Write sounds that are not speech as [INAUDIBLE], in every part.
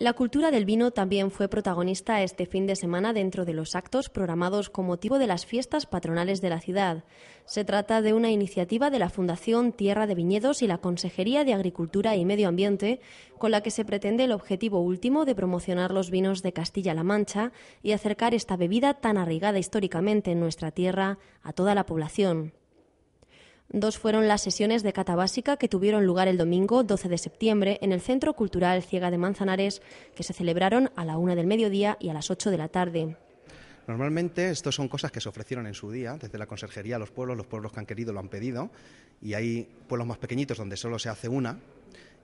La cultura del vino también fue protagonista este fin de semana dentro de los actos programados con motivo de las fiestas patronales de la ciudad. Se trata de una iniciativa de la Fundación Tierra de Viñedos y la Consejería de Agricultura y Medio Ambiente, con la que se pretende el objetivo último de promocionar los vinos de Castilla-La Mancha y acercar esta bebida tan arraigada históricamente en nuestra tierra a toda la población. Dos fueron las sesiones de cata básica que tuvieron lugar el domingo 12 de septiembre en el Centro Cultural Ciega de Manzanares, que se celebraron a la una del mediodía y a las ocho de la tarde. Normalmente estas son cosas que se ofrecieron en su día, desde la conserjería a los pueblos, los pueblos que han querido lo han pedido, y hay pueblos más pequeñitos donde solo se hace una,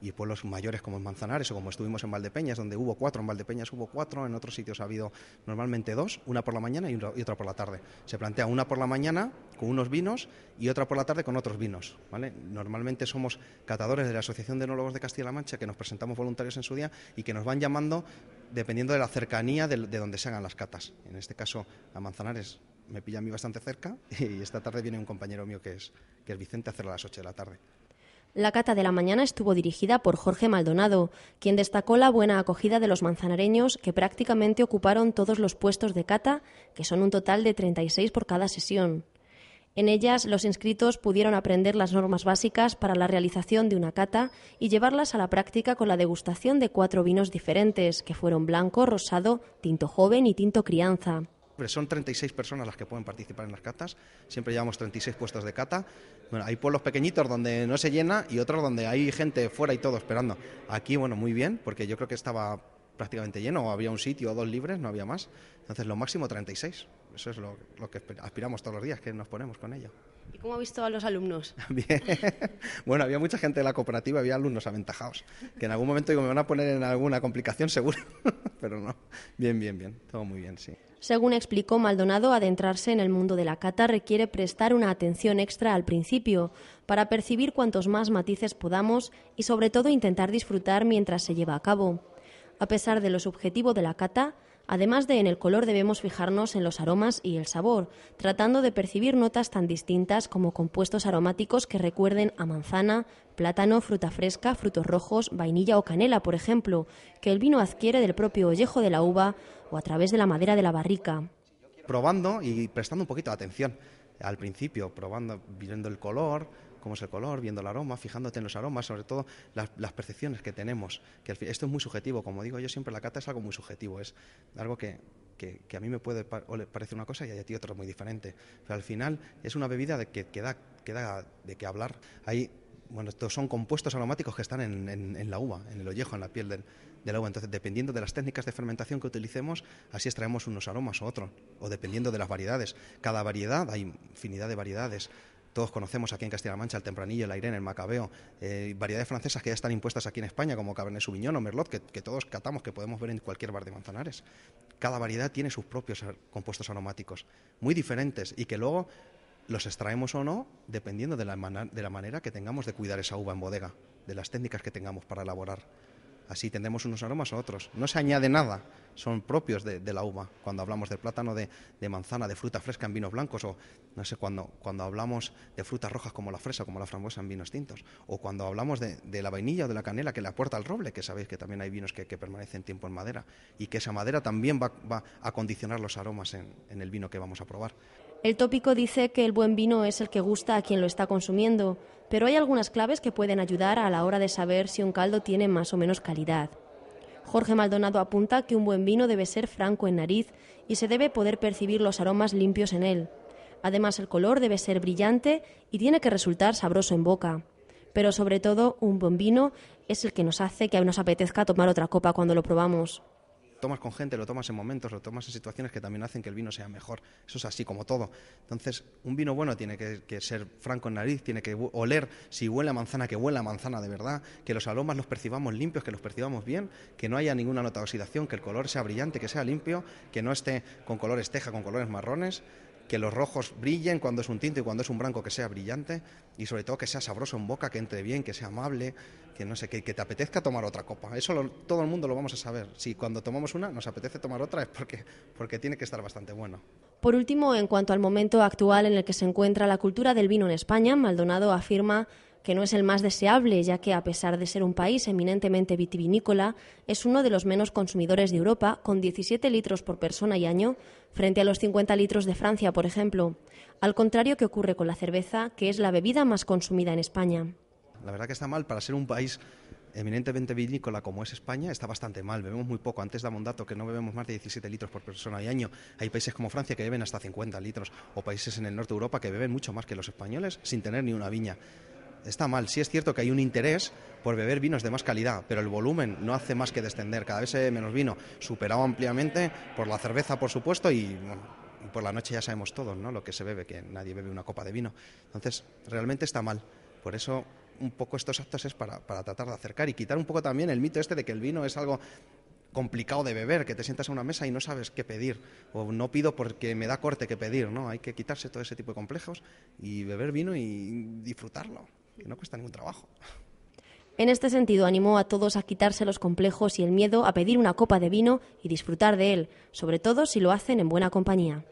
y pueblos mayores como en Manzanares o como estuvimos en Valdepeñas, donde hubo cuatro, en Valdepeñas hubo cuatro, en otros sitios ha habido normalmente dos, una por la mañana y, otra por la tarde. Se plantea una por la mañana con unos vinos y otra por la tarde con otros vinos. ¿vale? Normalmente somos catadores de la Asociación de Enólogos de Castilla-La Mancha que nos presentamos voluntarios en su día y que nos van llamando dependiendo de la cercanía de, donde se hagan las catas. En este caso, a Manzanares me pilla a mí bastante cerca [LAUGHS] y esta tarde viene un compañero mío que es, que es Vicente a hacer a las 8 de la tarde. La cata de la mañana estuvo dirigida por Jorge Maldonado, quien destacó la buena acogida de los manzanareños que prácticamente ocuparon todos los puestos de cata, que son un total de 36 por cada sesión. En ellas, los inscritos pudieron aprender las normas básicas para la realización de una cata y llevarlas a la práctica con la degustación de cuatro vinos diferentes, que fueron blanco, rosado, tinto joven y tinto crianza son 36 personas las que pueden participar en las catas, siempre llevamos 36 puestos de cata. Bueno, hay pueblos pequeñitos donde no se llena y otros donde hay gente fuera y todo esperando. Aquí, bueno, muy bien, porque yo creo que estaba prácticamente lleno, había un sitio o dos libres, no había más. Entonces, lo máximo 36. Eso es lo que aspiramos todos los días, que nos ponemos con ello. ¿Y cómo ha visto a los alumnos? [LAUGHS] Bien. Bueno, había mucha gente de la cooperativa, había alumnos aventajados, que en algún momento digo, me van a poner en alguna complicación seguro, [LAUGHS] pero no. Bien, bien, bien, todo muy bien, sí. Según explicó Maldonado, adentrarse en el mundo de la cata requiere prestar una atención extra al principio, para percibir cuantos más matices podamos y sobre todo intentar disfrutar mientras se lleva a cabo. A pesar de lo subjetivo de la cata, Además de en el color debemos fijarnos en los aromas y el sabor, tratando de percibir notas tan distintas como compuestos aromáticos que recuerden a manzana, plátano, fruta fresca, frutos rojos, vainilla o canela, por ejemplo, que el vino adquiere del propio ollejo de la uva o a través de la madera de la barrica. Probando y prestando un poquito de atención al principio, probando, viendo el color, cómo es el color, viendo el aroma, fijándote en los aromas, sobre todo las, percepciones que tenemos. Que esto es muy subjetivo, como digo yo siempre, la cata es algo muy subjetivo, es algo que, que, a mí me puede parecer una cosa y a ti otra muy diferente. Pero al final es una bebida de que, queda, da, de qué hablar. Hay bueno, estos son compuestos aromáticos que están en, la uva, en el ollejo, en la piel de la uva. Entonces, dependiendo de las técnicas de fermentación que utilicemos, así extraemos unos aromas u otros, o dependiendo de las variedades. Cada variedad, hay infinidad de variedades. Todos conocemos aquí en Castilla-La Mancha el Tempranillo, el Airén, el Macabeo, eh, variedades francesas que ya están impuestas aquí en España, como Cabernet Sauvignon o Merlot, que, todos catamos, que podemos ver en cualquier bar de Manzanares. Cada variedad tiene sus propios compuestos aromáticos, muy diferentes, y que luego los extraemos o no, dependiendo de la manera que tengamos de cuidar esa uva en bodega, de las técnicas que tengamos para elaborar. Así tendremos unos aromas a otros. No se añade nada, son propios de, la uva. Cuando hablamos de plátano, de, manzana, de fruta fresca en vinos blancos, o no sé, cuando, cuando hablamos de frutas rojas como la fresa, como la frambuesa en vinos tintos, o cuando hablamos de, la vainilla o de la canela que le aporta el roble, que sabéis que también hay vinos que, permanecen tiempo en madera, y que esa madera también va, a condicionar los aromas en el vino que vamos a probar. El tópico dice que el buen vino es el que gusta a quien lo está consumiendo pero hay algunas claves que pueden ayudar a la hora de saber si un caldo tiene más o menos calidad. Jorge Maldonado apunta que un buen vino debe ser franco en nariz y se debe poder percibir los aromas limpios en él. Además, el color debe ser brillante y tiene que resultar sabroso en boca. Pero sobre todo, un buen vino es el que nos hace que nos apetezca tomar otra copa cuando lo probamos tomas con gente, lo tomas en momentos, lo tomas en situaciones que también hacen que el vino sea mejor. Eso es así como todo. Entonces, un vino bueno tiene que, ser franco en nariz, tiene que oler, si huele a manzana, que huele a manzana de verdad, que los aromas los percibamos limpios, que los percibamos bien, que no haya ninguna nota de oxidación, que el color sea brillante, que sea limpio, que no esté con colores teja, con colores marrones que los rojos brillen cuando es un tinto y cuando es un blanco que sea brillante y sobre todo que sea sabroso en boca, que entre bien, que sea amable, que no sé, que, que te apetezca tomar otra copa. Eso todo el mundo lo vamos a saber. Si cuando tomamos una nos apetece tomar otra es porque, porque tiene que estar bastante bueno. Por último, en cuanto al momento actual en el que se encuentra la cultura del vino en España, Maldonado afirma que no es el más deseable, ya que a pesar de ser un país eminentemente vitivinícola, es uno de los menos consumidores de Europa, con 17 litros por persona y año, frente a los 50 litros de Francia, por ejemplo, al contrario que ocurre con la cerveza, que es la bebida más consumida en España. La verdad que está mal para ser un país eminentemente vinícola como es España, está bastante mal. Bebemos muy poco. Antes daba un dato que no bebemos más de 17 litros por persona y año. Hay países como Francia que beben hasta 50 litros o países en el norte de Europa que beben mucho más que los españoles sin tener ni una viña está mal. Sí es cierto que hay un interés por beber vinos de más calidad, pero el volumen no hace más que descender. Cada vez hay menos vino, superado ampliamente por la cerveza, por supuesto, y por la noche ya sabemos todos ¿no? lo que se bebe, que nadie bebe una copa de vino. Entonces, realmente está mal. Por eso, un poco estos actos es para, tratar de acercar y quitar un poco también el mito este de que el vino es algo complicado de beber, que te sientas a una mesa y no sabes qué pedir, o no pido porque me da corte qué pedir, ¿no? Hay que quitarse todo ese tipo de complejos y beber vino y disfrutarlo no cuesta ningún trabajo. En este sentido, animó a todos a quitarse los complejos y el miedo a pedir una copa de vino y disfrutar de él, sobre todo si lo hacen en buena compañía.